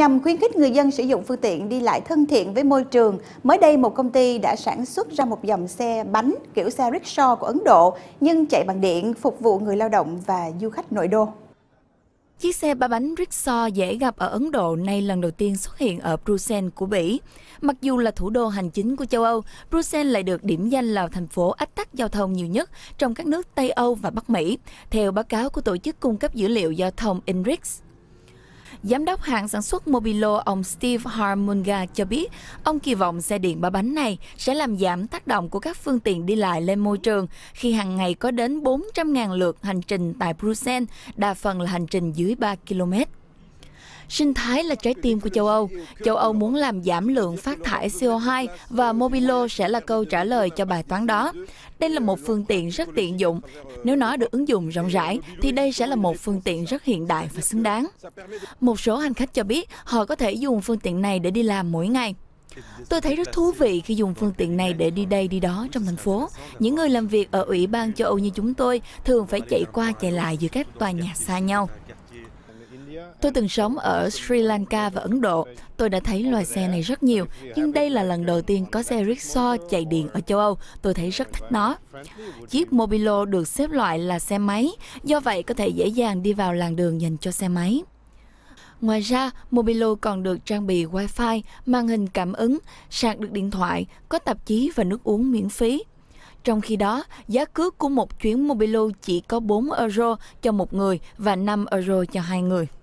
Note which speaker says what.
Speaker 1: Nhằm khuyến khích người dân sử dụng phương tiện đi lại thân thiện với môi trường, mới đây một công ty đã sản xuất ra một dòng xe bánh kiểu xe rickshaw của Ấn Độ nhưng chạy bằng điện phục vụ người lao động và du khách nội đô. Chiếc xe ba bánh rickshaw dễ gặp ở Ấn Độ nay lần đầu tiên xuất hiện ở Bruxelles của Bỉ. Mặc dù là thủ đô hành chính của châu Âu, Bruxelles lại được điểm danh là thành phố ách tắc giao thông nhiều nhất trong các nước Tây Âu và Bắc Mỹ, theo báo cáo của tổ chức cung cấp dữ liệu giao thông INRIX. Giám đốc hãng sản xuất Mobilo ông Steve Harmunga cho biết, ông kỳ vọng xe điện ba bánh này sẽ làm giảm tác động của các phương tiện đi lại lên môi trường khi hàng ngày có đến 400.000 lượt hành trình tại Bruxelles, đa phần là hành trình dưới 3 km. Sinh thái là trái tim của châu Âu. Châu Âu muốn làm giảm lượng phát thải CO2 và Mobilo sẽ là câu trả lời cho bài toán đó. Đây là một phương tiện rất tiện dụng. Nếu nó được ứng dụng rộng rãi, thì đây sẽ là một phương tiện rất hiện đại và xứng đáng. Một số hành khách cho biết họ có thể dùng phương tiện này để đi làm mỗi ngày. Tôi thấy rất thú vị khi dùng phương tiện này để đi đây đi đó trong thành phố. Những người làm việc ở Ủy ban châu Âu như chúng tôi thường phải chạy qua chạy lại giữa các tòa nhà xa nhau. Tôi từng sống ở Sri Lanka và Ấn Độ. Tôi đã thấy loài xe này rất nhiều, nhưng đây là lần đầu tiên có xe rickshaw chạy điện ở châu Âu. Tôi thấy rất thích nó. Chiếc Mobilo được xếp loại là xe máy, do vậy có thể dễ dàng đi vào làn đường dành cho xe máy. Ngoài ra, Mobilo còn được trang bị Wi-Fi, màn hình cảm ứng, sạc được điện thoại, có tạp chí và nước uống miễn phí. Trong khi đó, giá cước của một chuyến Mobilo chỉ có 4 euro cho một người và 5 euro cho hai người.